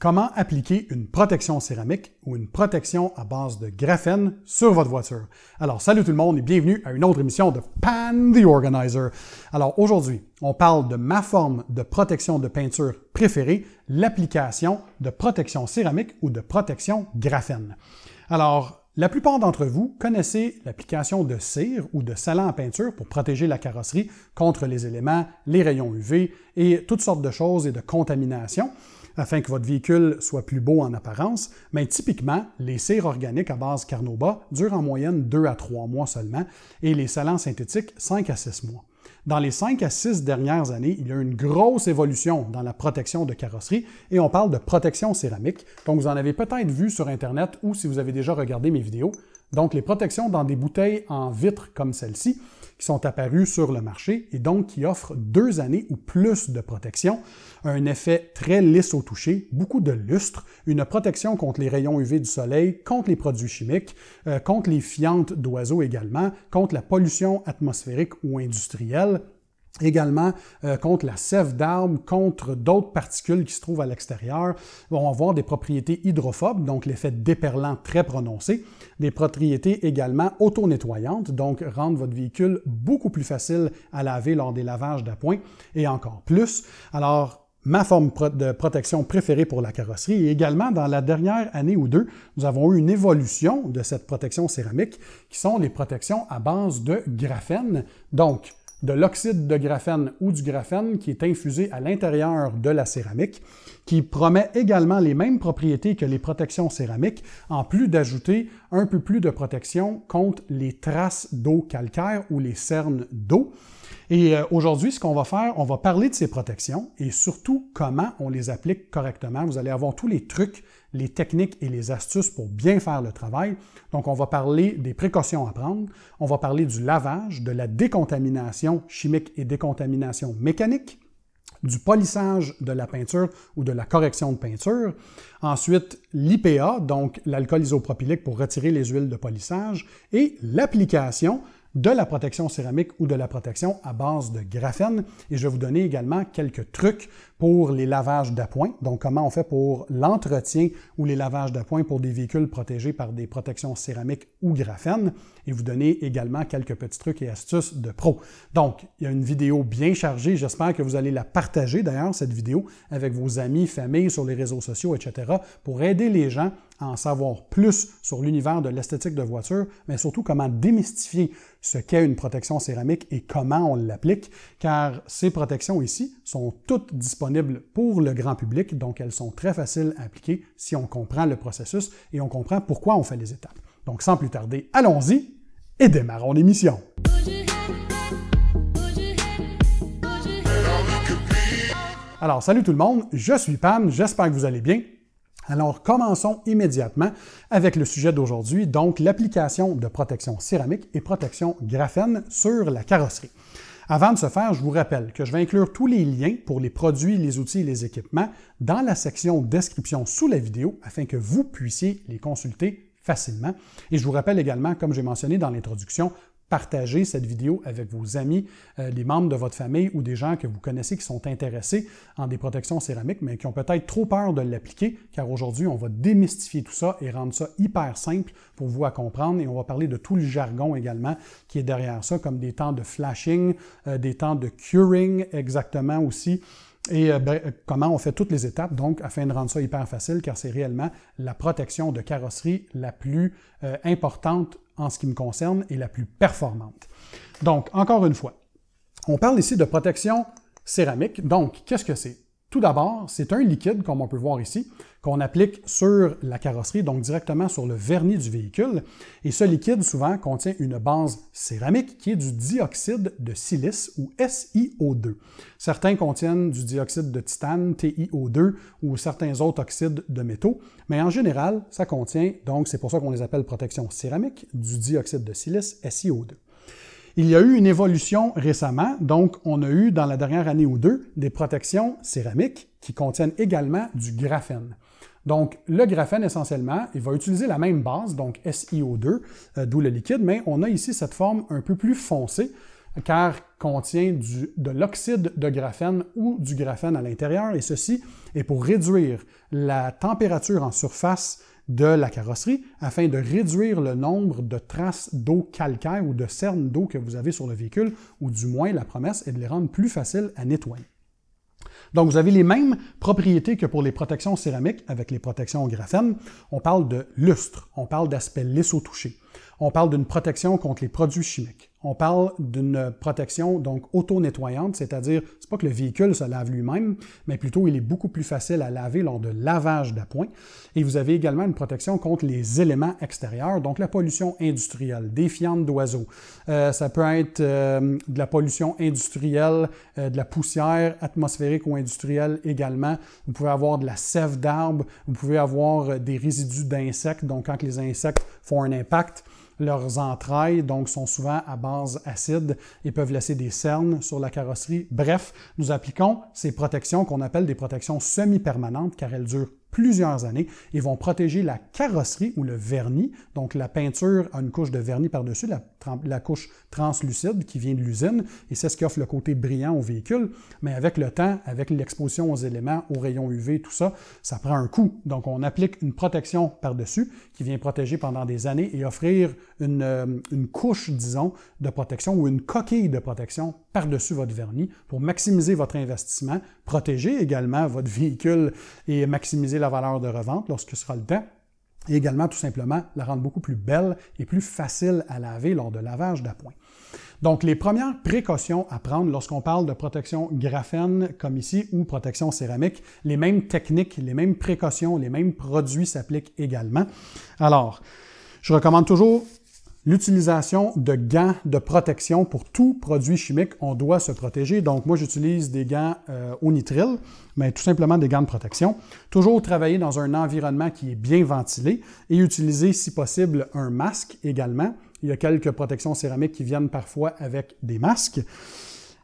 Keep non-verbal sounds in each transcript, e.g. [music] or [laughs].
Comment appliquer une protection céramique ou une protection à base de graphène sur votre voiture? Alors, salut tout le monde et bienvenue à une autre émission de Pan the Organizer. Alors, aujourd'hui, on parle de ma forme de protection de peinture préférée, l'application de protection céramique ou de protection graphène. Alors, la plupart d'entre vous connaissez l'application de cire ou de salant à peinture pour protéger la carrosserie contre les éléments, les rayons UV et toutes sortes de choses et de contaminations afin que votre véhicule soit plus beau en apparence, mais typiquement, les cires organiques à base Carnauba durent en moyenne 2 à 3 mois seulement et les salants synthétiques 5 à 6 mois. Dans les 5 à 6 dernières années, il y a eu une grosse évolution dans la protection de carrosserie et on parle de protection céramique. Donc, vous en avez peut-être vu sur Internet ou si vous avez déjà regardé mes vidéos. Donc, les protections dans des bouteilles en vitre comme celle-ci, qui sont apparus sur le marché et donc qui offrent deux années ou plus de protection, un effet très lisse au toucher, beaucoup de lustre, une protection contre les rayons UV du soleil, contre les produits chimiques, euh, contre les fientes d'oiseaux également, contre la pollution atmosphérique ou industrielle, également euh, contre la sève d'arbre, contre d'autres particules qui se trouvent à l'extérieur. vont va avoir des propriétés hydrophobes, donc l'effet déperlant très prononcé, des propriétés également auto-nettoyantes, donc rendre votre véhicule beaucoup plus facile à laver lors des lavages d'appoint et encore plus. Alors, ma forme de protection préférée pour la carrosserie. Et également, dans la dernière année ou deux, nous avons eu une évolution de cette protection céramique qui sont les protections à base de graphène. Donc, de l'oxyde de graphène ou du graphène qui est infusé à l'intérieur de la céramique, qui promet également les mêmes propriétés que les protections céramiques, en plus d'ajouter un peu plus de protection contre les traces d'eau calcaire ou les cernes d'eau. Et euh, aujourd'hui, ce qu'on va faire, on va parler de ces protections et surtout comment on les applique correctement. Vous allez avoir tous les trucs, les techniques et les astuces pour bien faire le travail. Donc, on va parler des précautions à prendre, on va parler du lavage, de la décontamination chimique et décontamination mécanique du polissage de la peinture ou de la correction de peinture. Ensuite, l'IPA, donc l'alcool isopropylique pour retirer les huiles de polissage, et l'application, de la protection céramique ou de la protection à base de graphène. Et je vais vous donner également quelques trucs pour les lavages d'appoint, donc comment on fait pour l'entretien ou les lavages d'appoint pour des véhicules protégés par des protections céramiques ou graphène, et vous donner également quelques petits trucs et astuces de pro. Donc, il y a une vidéo bien chargée, j'espère que vous allez la partager d'ailleurs, cette vidéo, avec vos amis, famille, sur les réseaux sociaux, etc., pour aider les gens en savoir plus sur l'univers de l'esthétique de voiture, mais surtout comment démystifier ce qu'est une protection céramique et comment on l'applique, car ces protections ici sont toutes disponibles pour le grand public, donc elles sont très faciles à appliquer si on comprend le processus et on comprend pourquoi on fait les étapes. Donc sans plus tarder, allons-y et démarrons l'émission. Alors, salut tout le monde, je suis Pam, j'espère que vous allez bien. Alors commençons immédiatement avec le sujet d'aujourd'hui, donc l'application de protection céramique et protection graphène sur la carrosserie. Avant de se faire, je vous rappelle que je vais inclure tous les liens pour les produits, les outils et les équipements dans la section description sous la vidéo afin que vous puissiez les consulter facilement. Et je vous rappelle également, comme j'ai mentionné dans l'introduction, partagez cette vidéo avec vos amis, les euh, membres de votre famille ou des gens que vous connaissez qui sont intéressés en des protections céramiques, mais qui ont peut-être trop peur de l'appliquer, car aujourd'hui, on va démystifier tout ça et rendre ça hyper simple pour vous à comprendre. Et on va parler de tout le jargon également qui est derrière ça, comme des temps de flashing, euh, des temps de curing exactement aussi et euh, comment on fait toutes les étapes, donc afin de rendre ça hyper facile, car c'est réellement la protection de carrosserie la plus importante en ce qui me concerne, est la plus performante. Donc, encore une fois, on parle ici de protection céramique. Donc, qu'est-ce que c'est? Tout d'abord, c'est un liquide, comme on peut voir ici, qu'on applique sur la carrosserie, donc directement sur le vernis du véhicule. Et ce liquide, souvent, contient une base céramique qui est du dioxyde de silice ou SiO2. Certains contiennent du dioxyde de titane, TiO2, ou certains autres oxydes de métaux, mais en général, ça contient, donc c'est pour ça qu'on les appelle protection céramique, du dioxyde de silice, SiO2. Il y a eu une évolution récemment, donc on a eu dans la dernière année ou deux des protections céramiques qui contiennent également du graphène. Donc, le graphène, essentiellement, il va utiliser la même base, donc SiO2, euh, d'où le liquide, mais on a ici cette forme un peu plus foncée, car contient de l'oxyde de graphène ou du graphène à l'intérieur, et ceci est pour réduire la température en surface de la carrosserie afin de réduire le nombre de traces d'eau calcaire ou de cernes d'eau que vous avez sur le véhicule, ou du moins la promesse est de les rendre plus faciles à nettoyer. Donc, vous avez les mêmes propriétés que pour les protections céramiques avec les protections au graphène. On parle de lustre, on parle d'aspect lisse au toucher, on parle d'une protection contre les produits chimiques on parle d'une protection donc auto-nettoyante, c'est-à-dire c'est pas que le véhicule se lave lui-même, mais plutôt il est beaucoup plus facile à laver lors de lavage d'appoint. Et vous avez également une protection contre les éléments extérieurs, donc la pollution industrielle, des fientes d'oiseaux. Euh, ça peut être euh, de la pollution industrielle, euh, de la poussière atmosphérique ou industrielle également. Vous pouvez avoir de la sève d'arbre, vous pouvez avoir des résidus d'insectes, donc quand les insectes font un impact. Leurs entrailles, donc, sont souvent à base acide et peuvent laisser des cernes sur la carrosserie. Bref, nous appliquons ces protections qu'on appelle des protections semi-permanentes car elles durent plusieurs années et vont protéger la carrosserie ou le vernis. Donc la peinture a une couche de vernis par-dessus, la, couche translucide qui vient de l'usine, et c'est ce qui offre le côté brillant au véhicule. Mais avec le temps, avec l'exposition aux éléments, aux rayons UV, tout ça, ça prend un coup Donc on applique une protection par-dessus qui vient protéger pendant des années et offrir euh, une couche, disons, de protection ou une coquille de protection par-dessus votre vernis pour maximiser votre investissement, protéger également votre véhicule et maximiser la valeur de revente lorsque sera le temps et également tout simplement la rendre beaucoup plus belle et plus facile à laver lors de lavage d'appoint. Donc les premières précautions à prendre lorsqu'on parle de protection graphène comme ici ou protection céramique, les mêmes techniques, les mêmes précautions, les mêmes produits s'appliquent également. Alors, je recommande toujours L'utilisation de gants de protection pour tout produit chimique, on doit se protéger. Donc, moi, j'utilise des gants au euh, nitrile, mais tout simplement des gants de protection. Toujours travailler dans un environnement qui est bien ventilé et utiliser, si possible, un masque également. Il y a quelques protections céramiques qui viennent parfois avec des masques.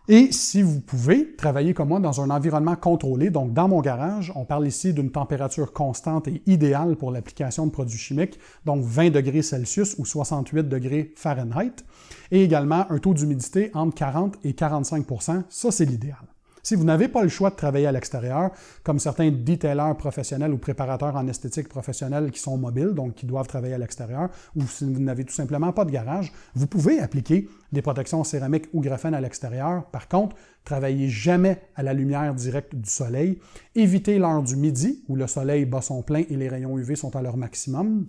Et si vous pouvez, travailler comme moi dans un environnement contrôlé, donc dans mon garage, on parle ici d'une température constante et idéale pour l'application de produits chimiques, donc 20 degrés Celsius ou 68 degrés Fahrenheit, et également un taux d'humidité entre 40 et 45 ça c'est l'idéal. Si vous n'avez pas le choix de travailler à l'extérieur, comme certains detailers professionnels ou préparateurs en esthétique professionnelle qui sont mobiles, donc qui doivent travailler à l'extérieur, ou si vous n'avez tout simplement pas de garage, vous pouvez appliquer des protections céramiques ou graphène à l'extérieur. Par contre, travaillez jamais à la lumière directe du soleil. Évitez l'heure du midi où le soleil bat son plein et les rayons UV sont à leur maximum.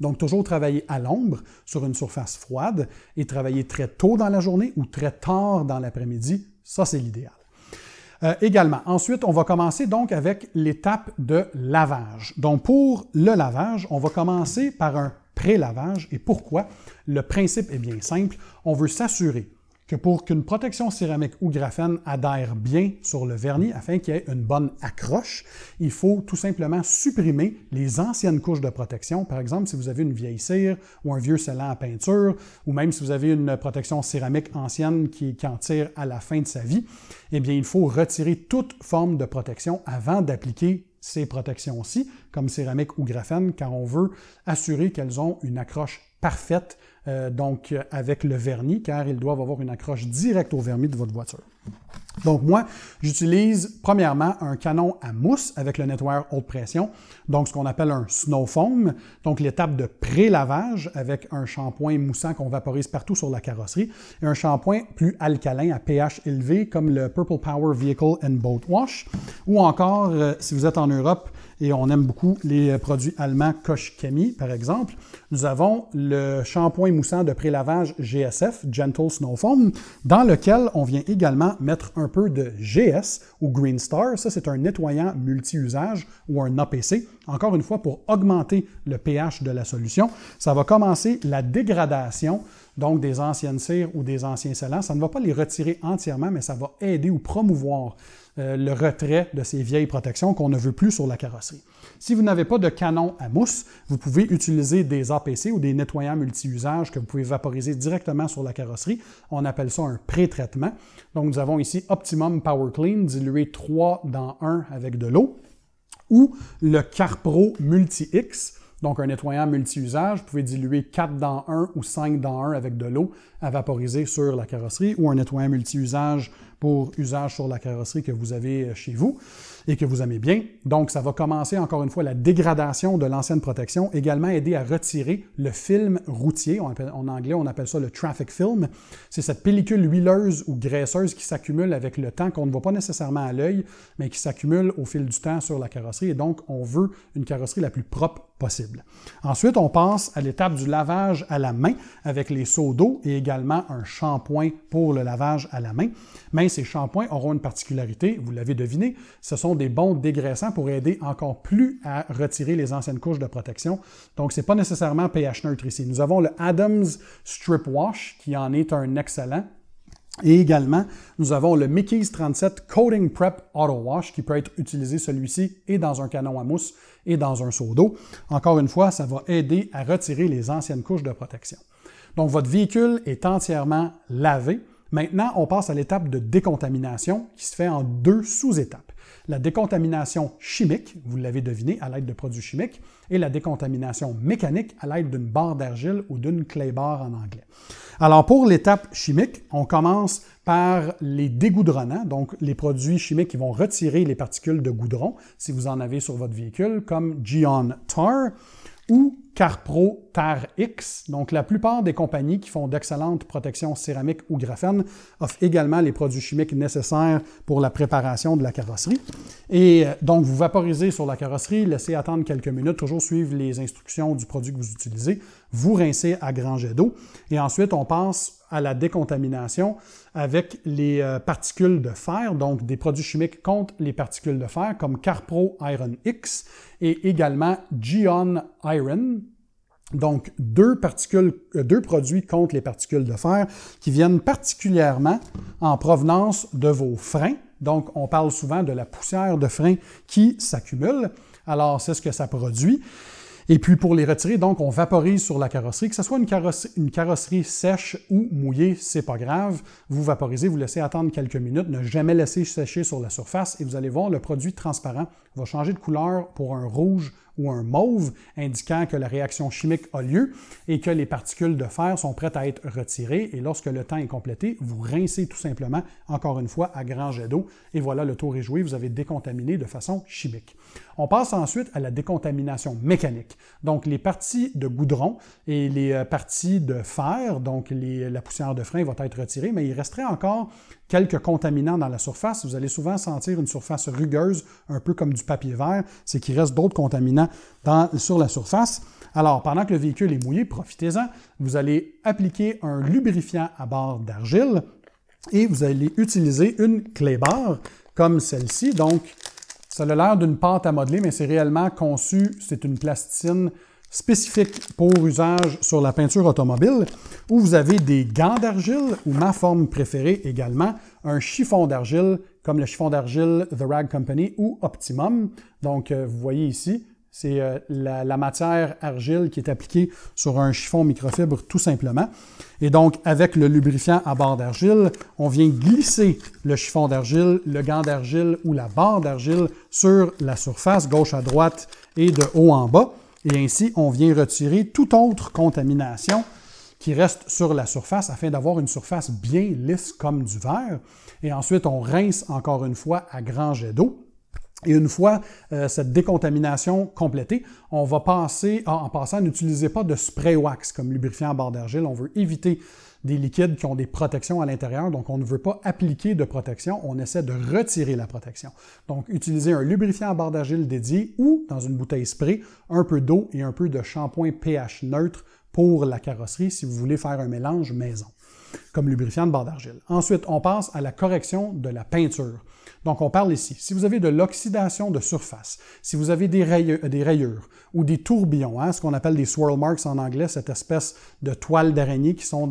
Donc, toujours travailler à l'ombre sur une surface froide et travailler très tôt dans la journée ou très tard dans l'après-midi, ça c'est l'idéal. Euh, également. Ensuite, on va commencer donc avec l'étape de lavage. Donc pour le lavage, on va commencer par un pré-lavage. Et pourquoi? Le principe est bien simple. On veut s'assurer que pour qu'une protection céramique ou graphène adhère bien sur le vernis afin qu'il y ait une bonne accroche, il faut tout simplement supprimer les anciennes couches de protection. Par exemple, si vous avez une vieille cire ou un vieux scellant à peinture, ou même si vous avez une protection céramique ancienne qui, en tire à la fin de sa vie, eh bien, il faut retirer toute forme de protection avant d'appliquer ces protections-ci, comme céramique ou graphène, car on veut assurer qu'elles ont une accroche parfaite, euh, donc avec le vernis, car ils doivent avoir une accroche directe au vernis de votre voiture. Donc moi, j'utilise premièrement un canon à mousse avec le nettoyeur haute pression, donc ce qu'on appelle un snow foam, donc l'étape de pré-lavage avec un shampoing moussant qu'on vaporise partout sur la carrosserie et un shampoing plus alcalin à pH élevé comme le Purple Power Vehicle and Boat Wash ou encore, euh, si vous êtes en Europe, et on aime beaucoup les euh, produits allemands Koch-Chemie, par exemple. Nous avons le shampoing moussant de prélavage GSF, Gentle Snow Foam, dans lequel on vient également mettre un peu de GS ou Green Star. Ça, c'est un nettoyant multi-usage ou un APC. Encore une fois, pour augmenter le pH de la solution, ça va commencer la dégradation donc des anciennes cires ou des anciens scellants. Ça ne va pas les retirer entièrement, mais ça va aider ou promouvoir euh, le retrait de ces vieilles protections qu'on ne veut plus sur la carrosserie. Si vous n'avez pas de canon à mousse, vous pouvez utiliser des APC ou des nettoyants multi-usages que vous pouvez vaporiser directement sur la carrosserie. On appelle ça un pré-traitement. Donc nous avons ici Optimum Power Clean dilué 3 dans 1 avec de l'eau ou le Carpro Multi-X. Donc, un nettoyant multi-usage, vous pouvez diluer 4 dans 1 ou 5 dans 1 avec de l'eau à vaporiser sur la carrosserie ou un nettoyant multi-usage pour usage sur la carrosserie que vous avez euh, chez vous et que vous aimez bien. Donc, ça va commencer encore une fois la dégradation de l'ancienne protection, également aider à retirer le film routier. en anglais, on appelle ça le traffic film. C'est cette pellicule huileuse ou graisseuse qui s'accumule avec le temps, qu'on ne voit pas nécessairement à l'œil, mais qui s'accumule au fil du temps sur la carrosserie. Et donc, on veut une carrosserie la plus propre possible. Ensuite, on passe à l'étape du lavage à la main avec les seaux d'eau et également un shampoing pour le lavage à la main. Mais ces shampoings auront une particularité, vous l'avez deviné, ce sont des bons dégraissants pour aider encore plus à retirer les anciennes couches de protection. Donc, ce n'est pas nécessairement pH neutre ici. Nous avons le Adams Strip Wash, qui en est un excellent. Et également, nous avons le Mickey's 37 Coating Prep Auto Wash qui peut être utilisé celui-ci et dans un canon à mousse et dans un seau d'eau. Encore une fois, ça va aider à retirer les anciennes couches de protection. Donc votre véhicule est entièrement lavé. Maintenant, on passe à l'étape de décontamination qui se fait en deux sous-étapes la décontamination chimique, vous l'avez deviné, à l'aide de produits chimiques, et la décontamination mécanique à l'aide d'une barre d'argile ou d'une clay bar en anglais. Alors pour l'étape chimique, on commence par les dégoudronnants, donc les produits chimiques qui vont retirer les particules de goudron, si vous en avez sur votre véhicule, comme Gion Tar, ou CarPro Ter X. Donc, la plupart des compagnies qui font d'excellentes protections céramiques ou graphènes offrent également les produits chimiques nécessaires pour la préparation de la carrosserie. Et euh, donc, vous vaporisez sur la carrosserie, laissez attendre quelques minutes, toujours suivre les instructions du produit que vous utilisez, vous rincez à grand jet d'eau et ensuite on passe à la décontamination avec les euh, particules de fer, donc des produits chimiques contre les particules de fer comme Carpro Iron X et également Gion Iron. Donc deux, particules, euh, deux produits contre les particules de fer qui viennent particulièrement en provenance de vos freins. Donc on parle souvent de la poussière de frein qui s'accumule. Alors c'est ce que ça produit. Et puis pour les retirer, donc, on vaporise sur la carrosserie. Que ce soit une carrosserie, une carrosserie sèche ou mouillée, c'est pas grave. Vous vaporisez, vous laissez attendre quelques minutes, ne jamais laisser sécher sur la surface et vous allez voir, le produit transparent va changer de couleur pour un rouge ou un mauve indiquant que la réaction chimique a lieu et que les particules de fer sont prêtes à être retirées. Et lorsque le temps est complété, vous rincez tout simplement, encore une fois, à grand jet d'eau. Et voilà, le tour est joué, vous avez décontaminé de façon chimique. On passe ensuite à la décontamination mécanique. Donc les parties de goudron et les euh, parties de fer, donc la poussière de frein vont être retirées, mais il resterait encore quelques contaminants dans la surface, vous allez souvent sentir une surface rugueuse, un peu comme du papier vert, c'est qu'il reste d'autres contaminants sur la surface. Alors, pendant que le véhicule est mouillé, profitez-en, vous allez appliquer un lubrifiant à barre d'argile et vous allez utiliser une clé barre comme celle-ci. Donc, ça a l'air d'une pâte à modeler, mais c'est réellement conçu, c'est une plastine spécifique pour usage sur la peinture automobile, où vous avez des gants d'argile, ou ma forme préférée également, un chiffon d'argile, comme le chiffon d'argile The Rag Company ou Optimum. Donc, euh, vous voyez ici, c'est euh, la, matière argile qui est appliquée sur un chiffon microfibre tout simplement. Et donc, avec le lubrifiant à barre d'argile, on vient glisser le chiffon d'argile, le gant d'argile ou la barre d'argile sur la surface gauche à droite et de haut en bas et ainsi on vient retirer toute autre contamination qui reste sur la surface afin d'avoir une surface bien lisse comme du verre. Et ensuite, on rince encore une fois à grand jet d'eau. Et une fois euh, cette décontamination complétée, on va passer, en passant, n'utilisez pas de spray wax comme lubrifiant à barre d'argile. On veut éviter des liquides qui ont des protections à l'intérieur, donc on ne veut pas appliquer de protection, on essaie de retirer la protection. Donc utiliser un lubrifiant à barre d'argile dédié ou, dans une bouteille spray, un peu d'eau et un peu de shampoing pH neutre pour la carrosserie si vous voulez faire un mélange maison, comme lubrifiant de barre d'argile. Ensuite, on passe à la correction de la peinture. Donc, on parle ici, si vous avez de l'oxydation de surface, si vous avez euh, des, rayures, ou des tourbillons, hein, ce qu'on appelle des swirl marks en anglais, cette espèce de toile d'araignée qui sont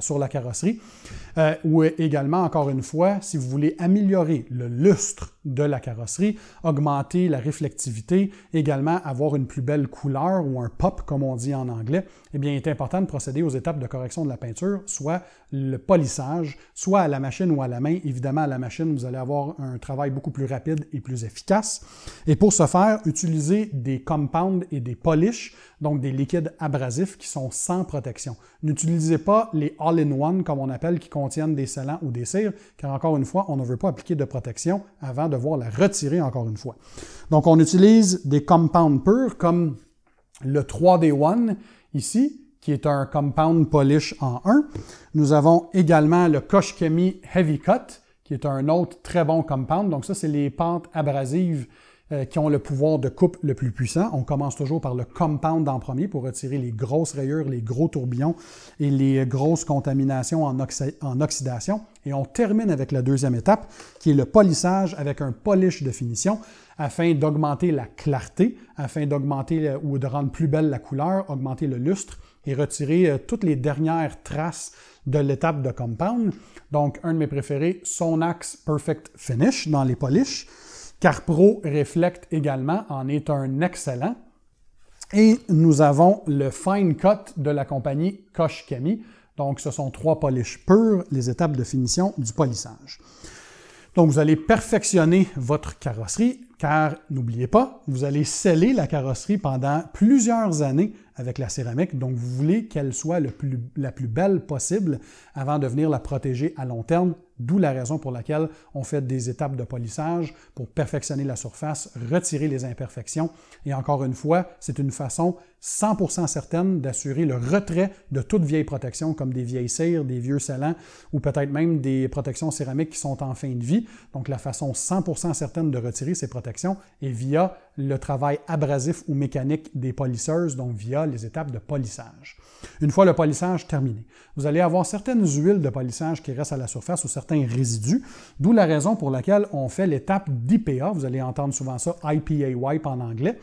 sur la carrosserie, euh, ou également, encore une fois, si vous voulez améliorer le lustre de la carrosserie, augmenter la réflectivité, également avoir une plus belle couleur ou un pop comme on dit en anglais, eh bien, il est important de procéder aux étapes de correction de la peinture, soit le polissage, soit à la machine ou à la main. Évidemment, à la machine, vous allez avoir un travail beaucoup plus rapide et plus efficace. Et pour ce faire, utiliser des compounds et des polish donc des liquides abrasifs qui sont sans protection. N'utilisez pas les all-in-one, comme on appelle, qui contiennent des salants ou des cires, car encore une fois, on ne veut pas appliquer de protection avant de devoir la retirer encore une fois. Donc, on utilise des compounds purs comme le 3D1 ici, qui est un compound polish en 1. Nous avons également le Koshkemi Heavy Cut, qui est un autre très bon compound. Donc ça, c'est les pentes abrasives euh, qui ont le pouvoir de coupe le plus puissant. On commence toujours par le compound en premier pour retirer les grosses rayures, les gros tourbillons et les grosses contaminations en, oxydation. Et on termine avec la deuxième étape, qui est le polissage avec un polish de finition afin d'augmenter la clarté, afin d'augmenter ou de rendre plus belle la couleur, augmenter le lustre et retirer euh, toutes les dernières traces de l'étape de compound. Donc, un de mes préférés, Sonax Perfect Finish dans les polishes. Carpro Reflect également en est un excellent. Et nous avons le Fine Cut de la compagnie Koch Donc, ce sont trois polishes purs, les étapes de finition du polissage. Donc, vous allez perfectionner votre carrosserie car n'oubliez pas, vous allez sceller la carrosserie pendant plusieurs années avec la céramique, donc vous voulez qu'elle soit la plus belle possible avant de venir la protéger à long terme, d'où la raison pour laquelle on fait des étapes de polissage pour perfectionner la surface, retirer les imperfections, et encore une fois, c'est une façon 100% certaine d'assurer le retrait de toute vieille protection, comme des vieilles cires, des vieux salants ou peut-être même des protections céramiques qui sont en fin de vie. Donc la façon 100% certaine de retirer ces protections est via le travail abrasif ou mécanique des polisseuses, donc via les étapes de polissage. Une fois le polissage terminé, vous allez avoir certaines huiles de polissage qui restent à la surface ou certains résidus, d'où la raison pour laquelle on fait l'étape d'IPA. Vous allez entendre souvent ça, IPA wipe en anglais.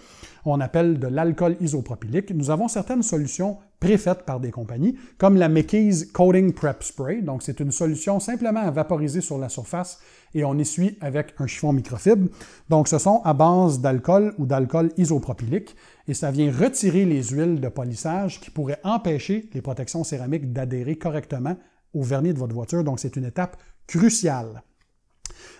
On appelle de l'alcool isopropylique. Nous avons certaines solutions préfaites par des compagnies, comme la McKees Coating Prep Spray. Donc, c'est une solution simplement à vaporiser sur la surface et on essuie avec un chiffon microfibre. Donc, ce sont à base d'alcool ou d'alcool isopropylique et ça vient retirer les huiles de polissage qui pourraient empêcher les protections céramiques d'adhérer correctement au vernis de votre voiture. Donc, c'est une étape cruciale.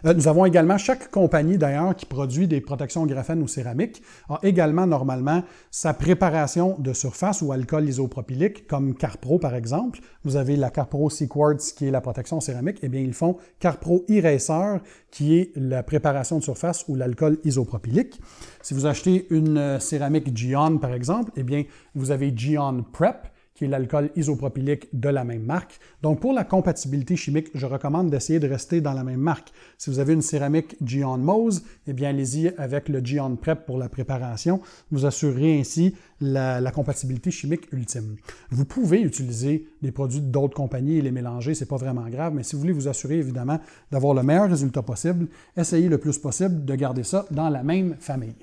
Euh, nous avons également, chaque compagnie d'ailleurs qui produit des protections graphènes graphène ou céramique a également normalement sa préparation de surface ou alcool isopropylique, comme Carpro par exemple. Vous avez la Carpro Sea qui est la protection céramique. Eh bien, ils font Carpro Eraser qui est la préparation de surface ou l'alcool isopropylique. Si vous achetez une euh, céramique Gion par exemple, eh bien, vous avez Gion Prep qui est l'alcool isopropylique de la même marque. Donc, pour la compatibilité chimique, je recommande d'essayer de rester dans la même marque. Si vous avez une céramique Gion Mose, eh bien, allez-y avec le Gion Prep pour la préparation. Vous assurerez ainsi la, la compatibilité chimique ultime. Vous pouvez utiliser des produits d'autres compagnies et les mélanger, c'est pas vraiment grave, mais si vous voulez vous assurer évidemment d'avoir le meilleur résultat possible, essayez le plus possible de garder ça dans la même famille.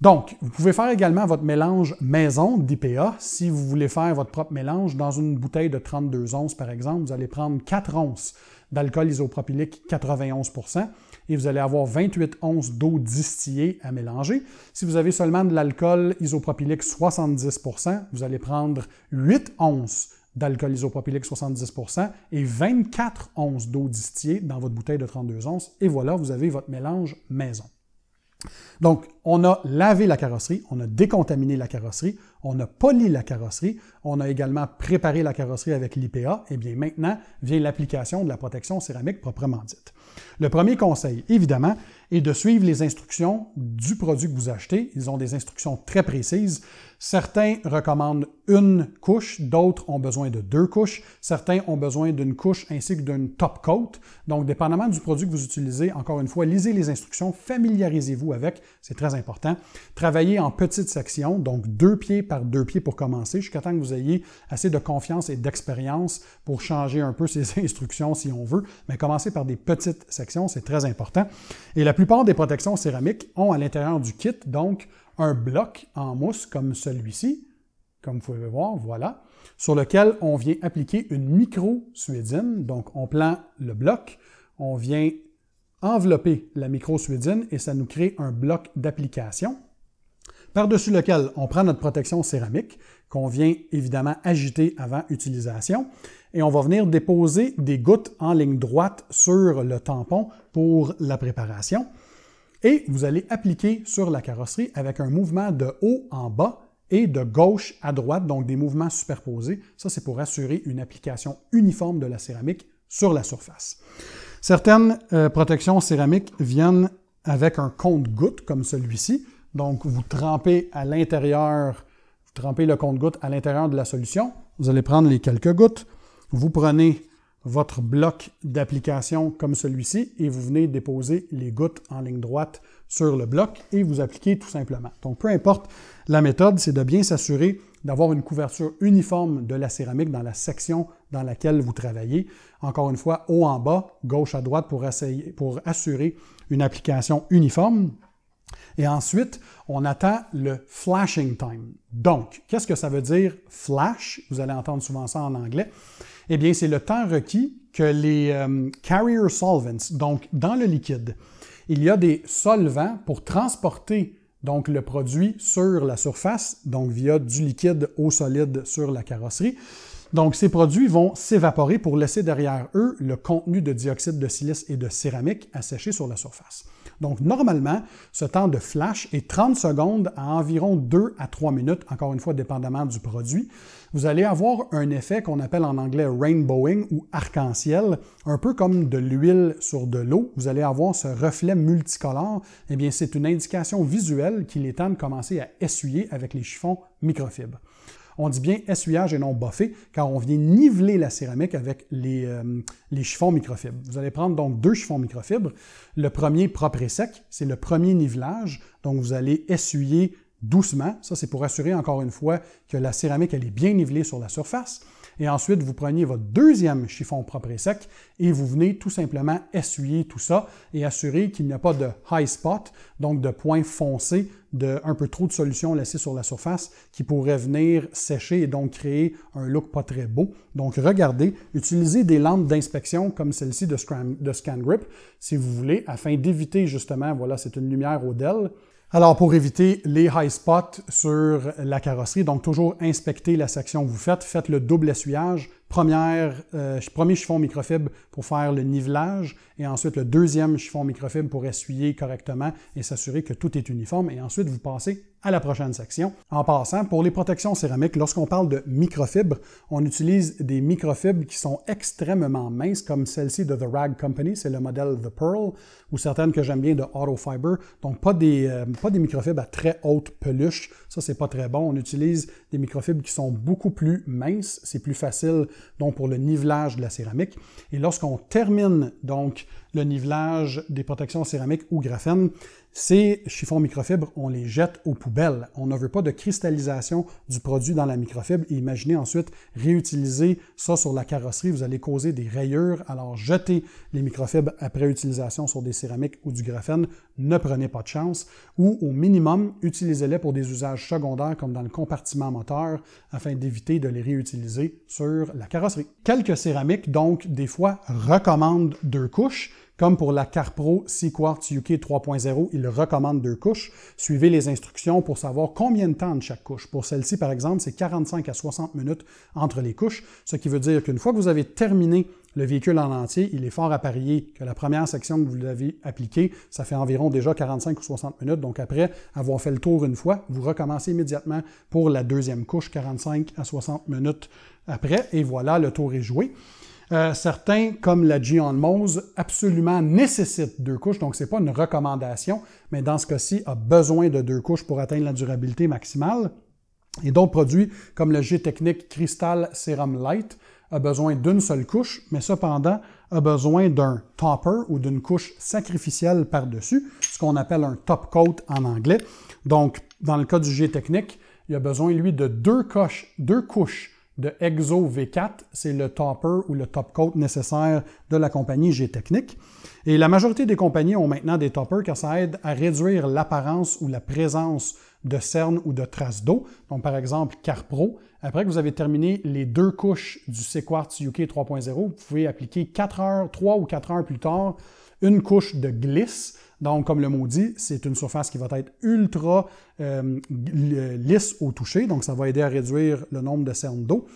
Donc, vous pouvez faire également votre mélange maison d'IPA. Si vous voulez faire votre propre mélange dans une bouteille de 32 onces, par exemple, vous allez prendre 4 onces d'alcool isopropylique 91 et vous allez avoir 28 onces d'eau distillée à mélanger. Si vous avez seulement de l'alcool isopropylique 70 vous allez prendre 8 onces d'alcool isopropylique 70 et 24 onces d'eau distillée dans votre bouteille de 32 onces. Et voilà, vous avez votre mélange maison. Donc, on a lavé la carrosserie, on a décontaminé la carrosserie, on a poli la carrosserie, on a également préparé la carrosserie avec l'IPA. Et eh bien maintenant vient l'application de la protection céramique proprement dite. Le premier conseil, évidemment, est de suivre les instructions du produit que vous achetez. Ils ont des instructions très précises. Certains recommandent une couche, d'autres ont besoin de deux couches, certains ont besoin d'une couche ainsi que d'une top coat. Donc, dépendamment du produit que vous utilisez, encore une fois, lisez les instructions, familiarisez-vous avec, c'est très important. Travaillez en petites sections, donc deux pieds par deux pieds pour commencer, jusqu'à temps que vous ayez assez de confiance et d'expérience pour changer un peu [laughs] ces instructions si on veut, mais commencez par des petites sections, c'est très important. Et la plupart des protections céramiques ont à l'intérieur du kit, donc, un bloc en mousse comme celui-ci, comme vous pouvez le voir, voilà, sur lequel on vient appliquer une micro-suédine. Donc, on plante le bloc, on vient envelopper la micro-suédine et ça nous crée un bloc d'application par-dessus lequel on prend notre protection céramique qu'on vient évidemment agiter avant utilisation et on va venir déposer des gouttes en ligne droite sur le tampon pour la préparation et vous allez appliquer sur la carrosserie avec un mouvement de haut en bas et de gauche à droite, donc des mouvements superposés. Ça, c'est pour assurer une application uniforme de la céramique sur la surface. Certaines euh, protections céramiques viennent avec un compte-goutte comme celui-ci. Donc, vous trempez à l'intérieur, vous trempez le compte-goutte à l'intérieur de la solution. Vous allez prendre les quelques gouttes. Vous prenez votre bloc d'application comme celui-ci et vous venez déposer les gouttes en ligne droite sur le bloc et vous appliquez tout simplement. Donc, peu importe la méthode, c'est de bien s'assurer d'avoir une couverture uniforme de la céramique dans la section dans laquelle vous travaillez. Encore une fois, haut en bas, gauche à droite pour, assurer une application uniforme. Et ensuite, on attend le flashing time. Donc, qu'est-ce que ça veut dire flash? Vous allez entendre souvent ça en anglais eh bien, c'est le temps requis que les euh, carrier solvents, donc dans le liquide, il y a des solvants pour transporter donc le produit sur la surface, donc via du liquide au solide sur la carrosserie. Donc ces produits vont s'évaporer pour laisser derrière eux le contenu de dioxyde de silice et de céramique sécher sur la surface. Donc, normalement, ce temps de flash est 30 secondes à environ 2 à 3 minutes, encore une fois, dépendamment du produit. Vous allez avoir un effet qu'on appelle en anglais rainbowing ou arc-en-ciel, un peu comme de l'huile sur de l'eau. Vous allez avoir ce reflet multicolore. Eh bien, c'est une indication visuelle qu'il est temps de commencer à essuyer avec les chiffons microfibres. On dit bien essuyage et non buffé, car on vient niveler la céramique avec les, euh, les chiffons microfibres. Vous allez prendre donc deux chiffons microfibres. Le premier propre et sec, c'est le premier nivelage. Donc, vous allez essuyer doucement. Ça, c'est pour assurer encore une fois que la céramique elle est bien nivelée sur la surface. Et ensuite, vous prenez votre deuxième chiffon propre et sec et vous venez tout simplement essuyer tout ça et assurer qu'il n'y a pas de high spot, donc de points foncés, de un peu trop de solution laissée sur la surface qui pourrait venir sécher et donc créer un look pas très beau. Donc regardez, utilisez des lampes d'inspection comme celle-ci de, Scan Grip si vous voulez, afin d'éviter justement, voilà, c'est une lumière au Dell », alors, pour éviter les high spots sur la carrosserie, donc toujours inspecter la section que vous faites, faites le double essuyage, première, euh, premier chiffon microfibre pour faire le nivelage et ensuite le deuxième chiffon microfibre pour essuyer correctement et s'assurer que tout est uniforme. Et ensuite, vous passez à la prochaine section. En passant, pour les protections céramiques, lorsqu'on parle de microfibre on utilise des microfibres qui sont extrêmement minces, comme celle-ci de The Rag Company, c'est le modèle The Pearl, ou certaines que j'aime bien de Auto Fiber. Donc, pas des, euh, pas des microfibres à très haute peluche, ça c'est pas très bon. On utilise des microfibres qui sont beaucoup plus minces, c'est plus facile donc pour le nivelage de la céramique. Et lorsqu'on termine donc le nivelage des protections céramiques ou graphène, ces chiffons microfibres, on les jette aux poubelles. On ne veut pas de cristallisation du produit dans la microfibre. imaginez ensuite réutiliser ça sur la carrosserie. Vous allez causer des rayures. Alors jetez les microfibres après utilisation sur des céramiques ou du graphène. Ne prenez pas de chance. Ou au minimum, utilisez-les pour des usages secondaires comme dans le compartiment moteur afin d'éviter de les réutiliser sur la carrosserie. Quelques céramiques, donc, des fois recommandent deux couches comme pour la CarPro C-Quartz UK 3.0, il recommande deux couches. Suivez les instructions pour savoir combien de temps de chaque couche. Pour celle-ci, par exemple, c'est 45 à 60 minutes entre les couches, ce qui veut dire qu'une fois que vous avez terminé le véhicule en entier, il est fort à parier que la première section que vous avez appliquée, ça fait environ déjà 45 ou 60 minutes. Donc après avoir fait le tour une fois, vous recommencez immédiatement pour la deuxième couche, 45 à 60 minutes après, et voilà, le tour est joué. Euh, certains, comme la Gion Mose, absolument nécessitent deux couches, donc ce n'est pas une recommandation, mais dans ce cas-ci, a besoin de deux couches pour atteindre la durabilité maximale. Et d'autres produits, comme le G technique Crystal Serum Light, a besoin d'une seule couche, mais cependant a besoin d'un topper ou d'une couche sacrificielle par-dessus, ce qu'on appelle un top coat en anglais. Donc, dans le cas du G technique, il a besoin, lui, de deux couches, deux couches de Exo V4. C'est le topper ou le top coat nécessaire de la compagnie G-Technique. Et la majorité des compagnies ont maintenant des toppers car ça aide à réduire l'apparence ou la présence de cernes ou de traces d'eau. Donc, par exemple, CarPro. Après que vous avez terminé les deux couches du c UK 3.0, vous pouvez appliquer 4 heures, 3 ou 4 heures plus tard, une couche de glisse donc, comme le mot dit, c'est une surface qui va être ultra euh, euh, lisse au toucher, donc ça va aider à réduire le nombre de cernes d'eau.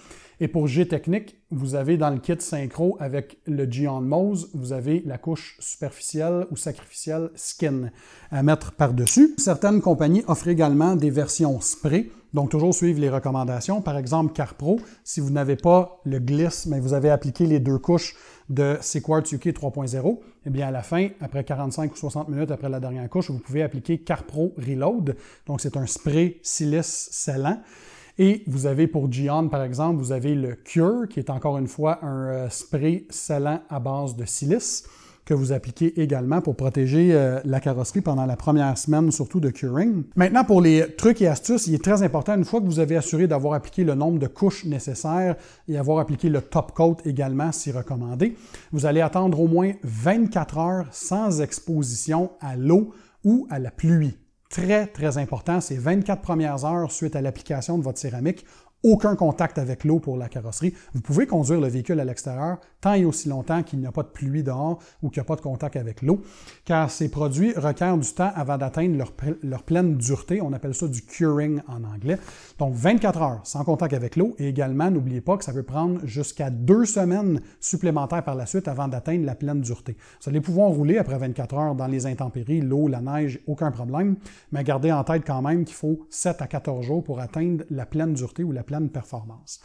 Et pour G technique, vous avez dans le kit synchro avec le G-On Mose, vous avez la couche superficielle ou sacrificielle skin à mettre par-dessus. Certaines compagnies offrent également des versions spray donc, toujours suivre les recommandations. Par exemple, CarPro, si vous n'avez pas le glisse, mais vous avez appliqué les deux couches de c UK 3.0, eh bien, à la fin, après 45 ou 60 minutes après la dernière couche, vous pouvez appliquer CarPro Reload. Donc, c'est un spray silice salant Et vous avez pour Gion, par exemple, vous avez le Cure, qui est encore une fois un euh, spray salant à base de silice que vous appliquez également pour protéger euh, la carrosserie pendant la première semaine, surtout de curing. Maintenant, pour les trucs et astuces, il est très important, une fois que vous avez assuré d'avoir appliqué le nombre de couches nécessaires et avoir appliqué le top coat également, si recommandé, vous allez attendre au moins 24 heures sans exposition à l'eau ou à la pluie. Très, très important, ces 24 premières heures suite à l'application de votre céramique aucun contact avec l'eau pour la carrosserie. Vous pouvez conduire le véhicule à l'extérieur tant et aussi longtemps qu'il n'y a pas de pluie dehors ou qu'il n'y a pas de contact avec l'eau, car ces produits requièrent du temps avant d'atteindre leur, pleine dureté. On appelle ça du curing en anglais. Donc 24 heures sans contact avec l'eau et également, n'oubliez pas que ça peut prendre jusqu'à deux semaines supplémentaires par la suite avant d'atteindre la pleine dureté. Vous allez pouvoir rouler après 24 heures dans les intempéries, l'eau, la neige, aucun problème, mais gardez en tête quand même qu'il faut 7 à 14 jours pour atteindre la pleine dureté ou la pleine performance.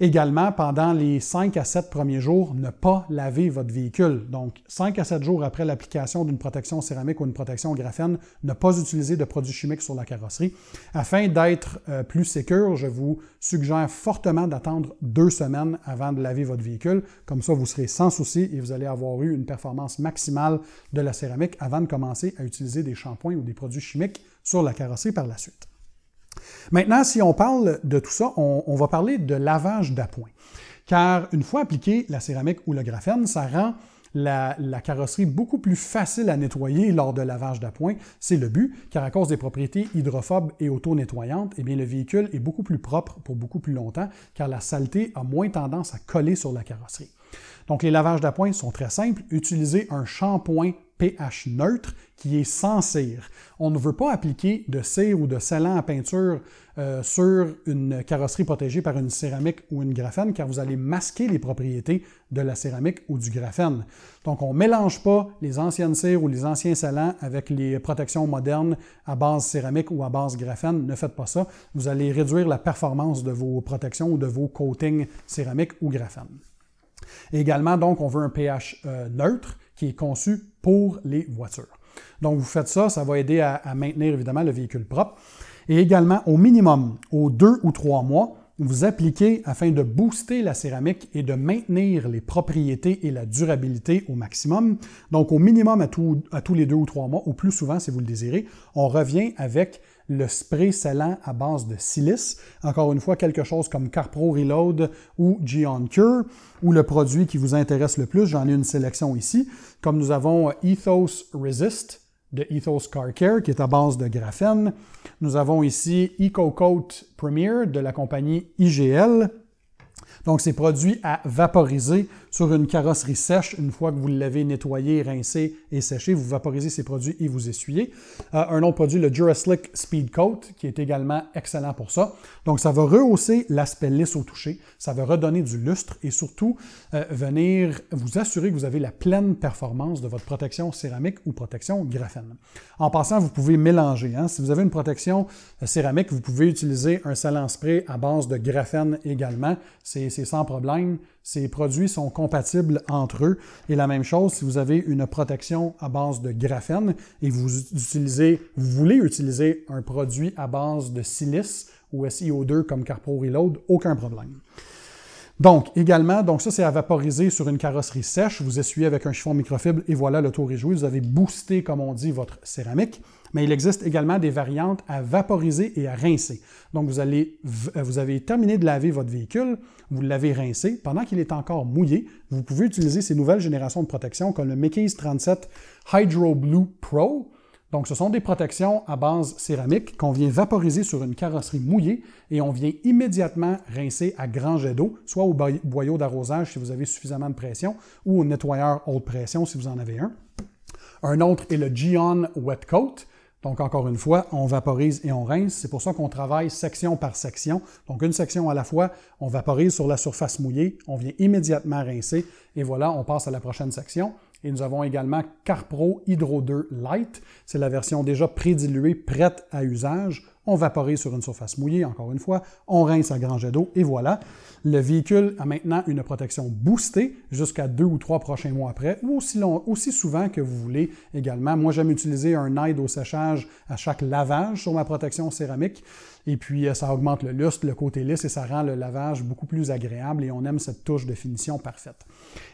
Également, pendant les 5 à 7 premiers jours, ne pas laver votre véhicule. Donc, 5 à 7 jours après l'application d'une protection céramique ou une protection graphène, ne pas utiliser de produits chimiques sur la carrosserie. Afin d'être euh, plus sécure, je vous suggère fortement d'attendre deux semaines avant de laver votre véhicule. Comme ça, vous serez sans souci et vous allez avoir eu une performance maximale de la céramique avant de commencer à utiliser des shampoings ou des produits chimiques sur la carrosserie par la suite. Maintenant, si on parle de tout ça, on, va parler de lavage d'appoint. Car une fois appliquée la céramique ou le graphène, ça rend la, carrosserie beaucoup plus facile à nettoyer lors de lavage d'appoint. C'est le but, car à cause des propriétés hydrophobes et auto-nettoyantes, eh bien, le véhicule est beaucoup plus propre pour beaucoup plus longtemps, car la saleté a moins tendance à coller sur la carrosserie. Donc, les lavages d'appoint sont très simples. Utilisez un shampoing pH neutre qui est sans cire. On ne veut pas appliquer de cire ou de salin à peinture euh, sur une carrosserie protégée par une céramique ou une graphène car vous allez masquer les propriétés de la céramique ou du graphène. Donc on ne mélange pas les anciennes cires ou les anciens salins avec les protections modernes à base céramique ou à base graphène. Ne faites pas ça. Vous allez réduire la performance de vos protections ou de vos coatings céramiques ou graphène. Également, donc, on veut un pH euh, neutre qui est conçu pour les voitures. Donc, vous faites ça, ça va aider à, maintenir évidemment le véhicule propre. Et également, au minimum, aux deux ou trois mois, vous appliquez afin de booster la céramique et de maintenir les propriétés et la durabilité au maximum. Donc, au minimum, à tous les deux ou trois mois, ou plus souvent si vous le désirez, on revient avec le spray scellant à base de silice. Encore une fois, quelque chose comme Carpro Reload ou Geon Cure, ou le produit qui vous intéresse le plus, j'en ai une sélection ici, comme nous avons Ethos Resist de Ethos Car Care, qui est à base de graphène. Nous avons ici EcoCoat Premier de la compagnie IGL, donc, c'est produit à vaporiser sur une carrosserie sèche. Une fois que vous l'avez nettoyé, rincé et séché, vous vaporisez ces produits et vous essuyez. Euh, un autre produit, le Jurassic Speed Coat, qui est également excellent pour ça. Donc, ça va rehausser l'aspect lisse au toucher, ça va redonner du lustre et surtout euh, venir vous assurer que vous avez la pleine performance de votre protection céramique ou protection graphène. En passant, vous pouvez mélanger. Hein. Si vous avez une protection euh, céramique, vous pouvez utiliser un salon spray à base de graphène également. C'est c'est sans problème. Ces produits sont compatibles entre eux. Et la même chose, si vous avez une protection à base de graphène et vous utilisez, vous voulez utiliser un produit à base de silice ou SiO2 comme Carpro Reload, aucun problème. Donc, également, donc ça, c'est à vaporiser sur une carrosserie sèche. Vous essuyez avec un chiffon microfibre et voilà, le tour est joué. Vous avez boosté, comme on dit, votre céramique mais il existe également des variantes à vaporiser et à rincer. Donc, vous, allez, euh, vous avez terminé de laver votre véhicule, vous l'avez rincé. Pendant qu'il est encore mouillé, vous pouvez utiliser ces nouvelles générations de protection comme le Mickey's 37 Hydro Blue Pro. Donc, ce sont des protections à base céramique qu'on vient vaporiser sur une carrosserie mouillée et on vient immédiatement rincer à grand jet d'eau, soit au boyau d'arrosage si vous avez suffisamment de pression ou au nettoyeur haute pression si vous en avez un. Un autre est le Gion Wet Coat. Donc, encore une fois, on vaporise et on rince. C'est pour ça qu'on travaille section par section. Donc, une section à la fois, on vaporise sur la surface mouillée, on vient immédiatement rincer et voilà, on passe à la prochaine section. Et nous avons également Carpro Hydro 2 Light. C'est la version déjà prédiluée, prête à usage on vaporise sur une surface mouillée, encore une fois, on rince à grand jet d'eau et voilà. Le véhicule a maintenant une protection boostée jusqu'à deux ou trois prochains mois après, ou aussi, long, aussi souvent que vous voulez également. Moi, j'aime utiliser un aide au séchage à chaque lavage sur ma protection céramique. Et puis, euh, ça augmente le lustre, le côté lisse, et ça rend le lavage beaucoup plus agréable, et on aime cette touche de finition parfaite.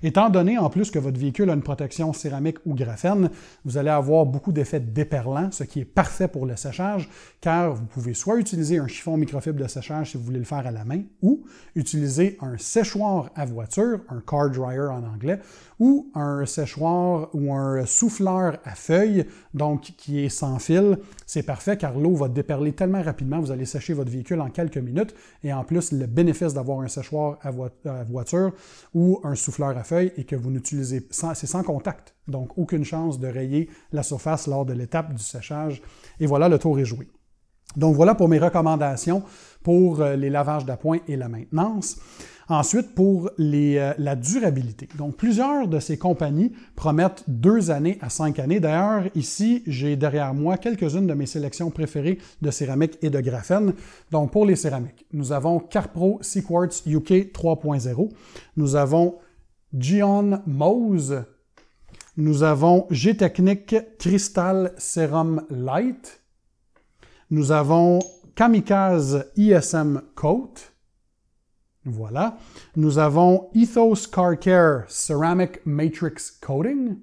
Étant donné, en plus, que votre véhicule a une protection céramique ou graphène, vous allez avoir beaucoup d'effets déperlants, ce qui est parfait pour le séchage, car vous pouvez soit utiliser un chiffon microfibre de séchage si vous voulez le faire à la main, ou utiliser un séchoir à voiture, un car dryer en anglais, ou un séchoir ou un souffleur à feuilles, donc qui est sans fil. C'est parfait car l'eau va déperler tellement rapidement, vous sécher votre véhicule en quelques minutes. Et en plus, le bénéfice d'avoir un séchoir à, voiture ou un souffleur à feuilles et que vous n'utilisez c'est sans contact. Donc, aucune chance de rayer la surface lors de l'étape du séchage. Et voilà, le tour est joué. Donc voilà pour mes recommandations pour euh, les lavages d'appoint et la maintenance. Ensuite, pour euh, la durabilité. Donc, plusieurs de ces compagnies promettent deux années à cinq années. D'ailleurs, ici, j'ai derrière moi quelques-unes de mes sélections préférées de céramique et de graphène. Donc, pour les céramiques, nous avons Carpro Sea Quartz UK 3.0. Nous avons Gion Mose. Nous avons G-Technique Crystal Serum Light. Nous avons Kamikaze ISM Coat. Voilà. Nous avons Ethos Car Care Ceramic Matrix Coating.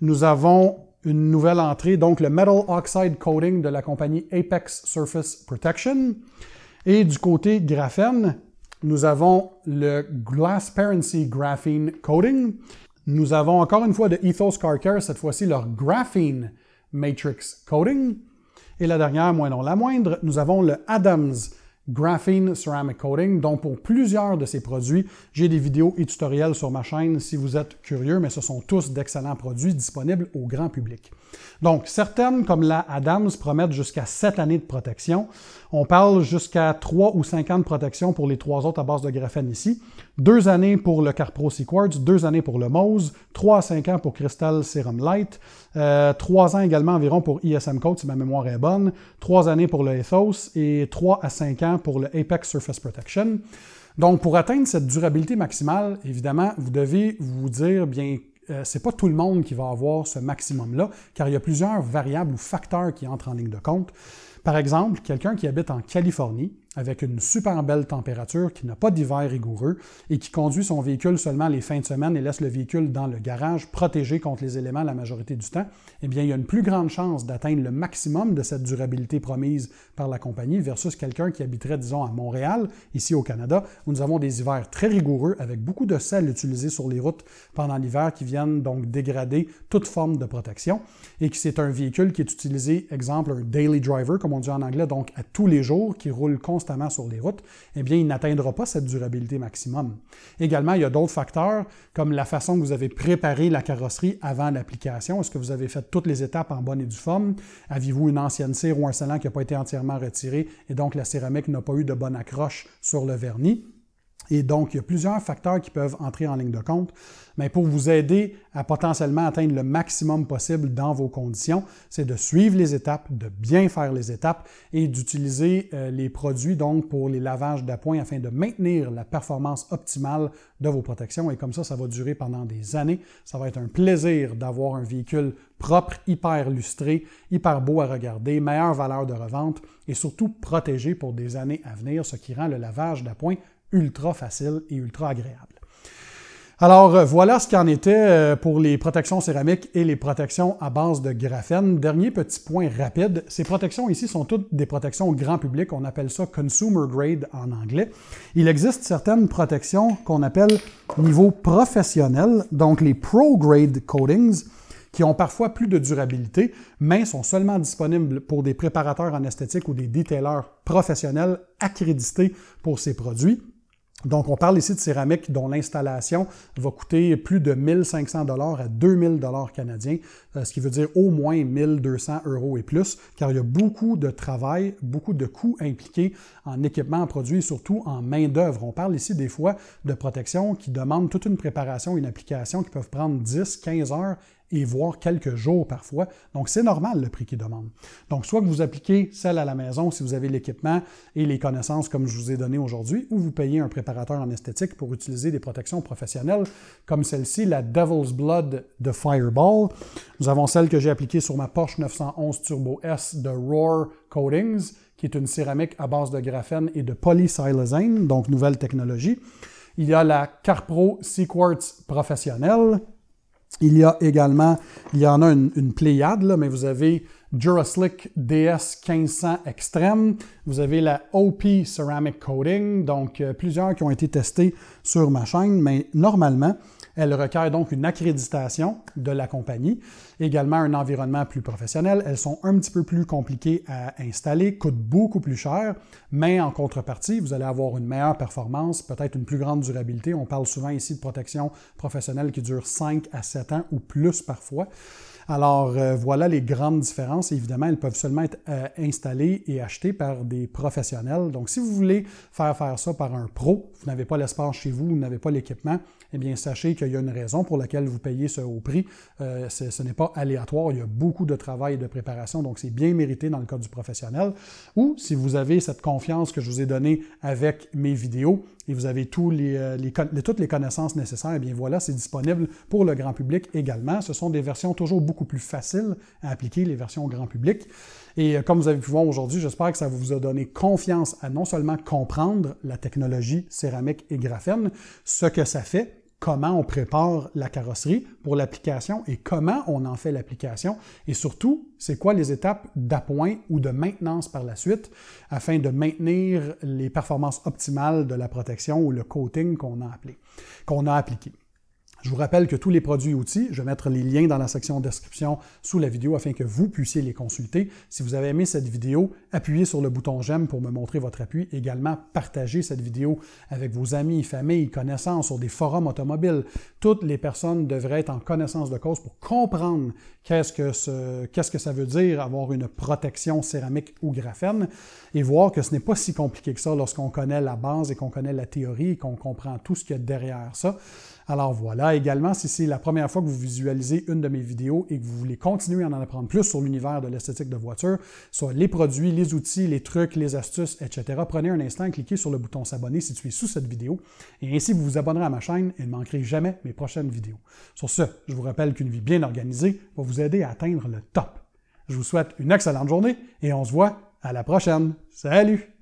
Nous avons une nouvelle entrée, donc le Metal Oxide Coating de la compagnie Apex Surface Protection. Et du côté graphène, nous avons le Glassparency Graphene Coating. Nous avons encore une fois de Ethos Car Care, cette fois-ci leur Graphene Matrix Coating. Et la dernière, moins non la moindre, nous avons le Adams Graphene Ceramic Coating. dont pour plusieurs de ces produits, j'ai des vidéos et tutoriels sur ma chaîne si vous êtes curieux, mais ce sont tous d'excellents produits disponibles au grand public. Donc, certaines, comme la Adams, promettent jusqu'à 7 années de protection. On parle jusqu'à 3 ou 5 ans de protection pour les trois autres à base de graphène ici. 2 années pour le Carpro Quartz, 2 années pour le Mose, 3 à 5 ans pour Crystal Serum Light, euh, trois 3 ans également environ pour ISM Code si ma mémoire est bonne, 3 années pour le Ethos et 3 à 5 ans pour le Apex Surface Protection. Donc, pour atteindre cette durabilité maximale, évidemment, vous devez vous dire, bien, euh, c'est pas tout le monde qui va avoir ce maximum-là, car il y a plusieurs variables ou facteurs qui entrent en ligne de compte. Par exemple, quelqu'un qui habite en Californie, avec une super belle température, qui n'a pas d'hiver rigoureux et qui conduit son véhicule seulement les fins de semaine et laisse le véhicule dans le garage protégé contre les éléments la majorité du temps, eh bien, il y a une plus grande chance d'atteindre le maximum de cette durabilité promise par la compagnie versus quelqu'un qui habiterait, disons, à Montréal, ici au Canada, où nous avons des hivers très rigoureux avec beaucoup de sel utilisé sur les routes pendant l'hiver qui viennent donc dégrader toute forme de protection et qui c'est un véhicule qui est utilisé, exemple, un daily driver, comme on dit en anglais, donc à tous les jours, qui roule constamment constamment sur les routes, eh bien, il n'atteindra pas cette durabilité maximum. Également, il y a d'autres facteurs comme la façon que vous avez préparé la carrosserie avant l'application. Est-ce que vous avez fait toutes les étapes en bonne et due forme? Avez-vous une ancienne cire ou un scellant qui n'a pas été entièrement retiré et donc la céramique n'a pas eu de bonne accroche sur le vernis? Et donc, il y a plusieurs facteurs qui peuvent entrer en ligne de compte. Mais pour vous aider à potentiellement atteindre le maximum possible dans vos conditions, c'est de suivre les étapes, de bien faire les étapes et d'utiliser euh, les produits donc pour les lavages d'appoint afin de maintenir la performance optimale de vos protections. Et comme ça, ça va durer pendant des années. Ça va être un plaisir d'avoir un véhicule propre, hyper lustré, hyper beau à regarder, meilleure valeur de revente et surtout protégé pour des années à venir, ce qui rend le lavage d'appoint ultra facile et ultra agréable. Alors euh, voilà ce qu'en était euh, pour les protections céramiques et les protections à base de graphène. Dernier petit point rapide, ces protections ici sont toutes des protections grand public, on appelle ça consumer grade en anglais. Il existe certaines protections qu'on appelle niveau professionnel, donc les pro grade coatings qui ont parfois plus de durabilité, mais sont seulement disponibles pour des préparateurs en esthétique ou des détailleurs professionnels accrédités pour ces produits. Donc, on parle ici de céramique dont l'installation va coûter plus de 1500 dollars à 2000 dollars canadiens, euh, ce qui veut dire au moins 1200 euros et plus, car il y a beaucoup de travail, beaucoup de coûts impliqués en équipement, en produits et surtout en main-d'œuvre. On parle ici des fois de protection qui demande toute une préparation, une application qui peuvent prendre 10, 15 heures et voire quelques jours parfois. Donc, c'est normal le prix qui demande. Donc, soit que vous appliquez celle à la maison si vous avez l'équipement et les connaissances comme je vous ai donné aujourd'hui, ou vous payez un préparateur en esthétique pour utiliser des protections professionnelles comme celle-ci, la Devil's Blood de Fireball. Nous avons celle que j'ai appliquée sur ma Porsche 911 Turbo S de Roar Coatings, qui est une céramique à base de graphène et de polysilazane, donc nouvelle technologie. Il y a la Carpro Sea Quartz professionnelle il y a également, il y en a une, pléiade, mais vous avez Juraslick DS 1500 Extreme, vous avez la OP Ceramic Coating, donc euh, plusieurs qui ont été testés sur ma chaîne, mais normalement, elle requiert donc une accréditation de la compagnie également un environnement plus professionnel. Elles sont un petit peu plus compliquées à installer, coûtent beaucoup plus cher, mais en contrepartie, vous allez avoir une meilleure performance, peut-être une plus grande durabilité. On parle souvent ici de protection professionnelle qui dure 5 à 7 ans ou plus parfois. Alors euh, voilà les grandes différences. Évidemment, elles peuvent seulement être euh, installées et achetées par des professionnels. Donc si vous voulez faire faire ça par un pro, vous n'avez pas l'espace chez vous, vous n'avez pas l'équipement, eh bien sachez qu'il y a une raison pour laquelle vous payez ce haut prix. Euh, ce n'est pas aléatoire. Il y a beaucoup de travail et de préparation, donc c'est bien mérité dans le cas du professionnel. Ou si vous avez cette confiance que je vous ai donnée avec mes vidéos et vous avez euh, toutes les connaissances nécessaires, eh bien voilà, c'est disponible pour le grand public également. Ce sont des versions toujours beaucoup plus faciles à appliquer, les versions grand public. Et euh, comme vous avez pu voir aujourd'hui, j'espère que ça vous a donné confiance à non seulement comprendre la technologie céramique et graphène, ce que ça fait, comment on prépare la carrosserie pour l'application et comment on en fait l'application. Et surtout, c'est quoi les étapes d'appoint ou de maintenance par la suite afin de maintenir les performances optimales de la protection ou le coating qu'on a, qu'on a appliqué. Je vous rappelle que tous les produits et outils, je vais mettre les liens dans la section description sous la vidéo afin que vous puissiez les consulter. Si vous avez aimé cette vidéo, appuyez sur le bouton j'aime pour me montrer votre appui. Également, partagez cette vidéo avec vos amis, familles, connaissances sur des forums automobiles. Toutes les personnes devraient être en connaissance de cause pour comprendre qu'est-ce que, qu'est-ce que ça veut dire avoir une protection céramique ou graphène et voir que ce n'est pas si compliqué que ça lorsqu'on connaît la base et qu'on connaît la théorie et qu'on comprend tout ce qu'il y a derrière ça. Alors voilà, également, si c'est la première fois que vous visualisez une de mes vidéos et que vous voulez continuer à en apprendre plus sur l'univers de l'esthétique de voiture, soit les produits, les outils, les trucs, les astuces, etc., prenez un instant, cliquez sur le bouton s'abonner situé sous cette vidéo, et ainsi vous vous abonnerez à ma chaîne et ne manquerez jamais mes prochaines vidéos. Sur ce, je vous rappelle qu'une vie bien organisée va vous aider à atteindre le top. Je vous souhaite une excellente journée et on se voit à la prochaine. Salut!